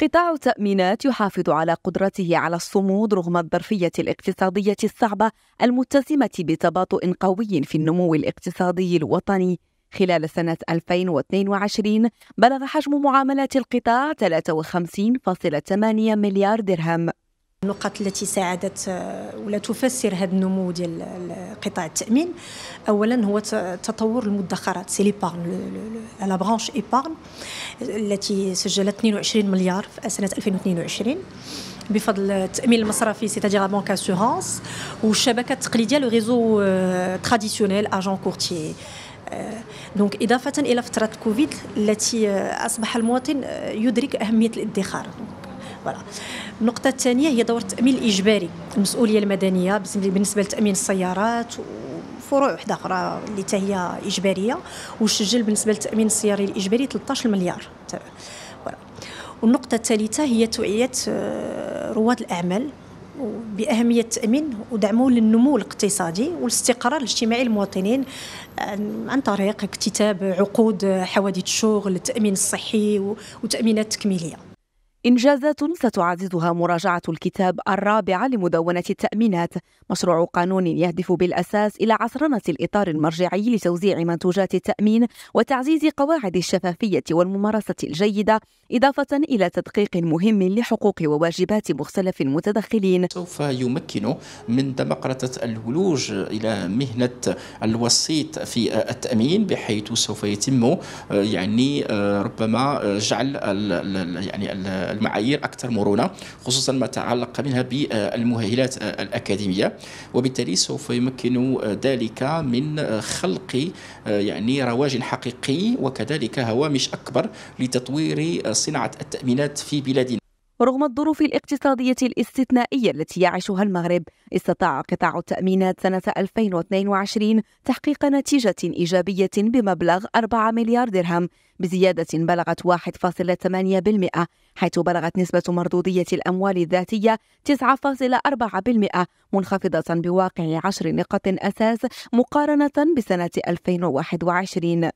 قطاع التأمينات يحافظ على قدرته على الصمود رغم الظرفية الاقتصادية الصعبة المتسمة بتباطؤ قوي في النمو الاقتصادي الوطني خلال سنة 2022 بلغ حجم معاملات القطاع 53.8 مليار درهم النقاط التي ساعدت آه، ولا تفسر هذا النمو ديال قطاع التامين اولا هو تطور المدخرات سي ليبارن لا برانش ايبارن التي سجلت 22 مليار في سنه 2022 بفضل التامين المصرفي سيتادير بانك اسورونس والشبكه التقليديه لو ريزو تراديسيونيل اجون كورتيي دونك إضافة إلى فترة كوفيد التي آه، أصبح المواطن آه، يدرك أهمية الادخار فوالا النقطه الثانيه هي دور التامين الاجباري المسؤوليه المدنيه بالنسبه لتامين السيارات وفروع واحده اخرى اللي حتى هي اجباريه وسجل بالنسبه للتامين السياري الاجباري 13 مليار والنقطه الثالثه هي توعيه آه، رواد الاعمال بأهمية التأمين ودعمه للنمو الاقتصادي والاستقرار الاجتماعي للمواطنين آه، عن طريق اكتتاب عقود حوادث الشغل التأمين الصحي وتأمينات تكميلية إنجازات ستعززها مراجعة الكتاب الرابع لمدونة التأمينات مشروع قانون يهدف بالأساس إلى عصرنة الإطار المرجعي لتوزيع منتوجات التأمين وتعزيز قواعد الشفافية والممارسة الجيدة إضافة إلى تدقيق مهم لحقوق وواجبات مختلف المتدخلين سوف يمكن من دمقرة الولوج إلى مهنة الوسيط في التأمين بحيث سوف يتم آه، يعني آه، ربما آه، جعل يعني المعايير أكثر مرونة خصوصا ما تعلق منها بالمؤهلات الأكاديمية وبالتالي سوف يمكن ذلك من خلق يعني رواج حقيقي وكذلك هوامش أكبر لتطوير صناعة التأمينات في بلادنا رغم الظروف الاقتصادية الاستثنائية التي يعيشها المغرب استطاع قطاع التأمينات سنة 2022 تحقيق نتيجة إيجابية بمبلغ 4 مليار درهم بزيادة بلغت 1.8% حيث بلغت نسبة مردودية الأموال الذاتية 9.4% منخفضة بواقع 10 نقاط أساس مقارنة بسنة 2021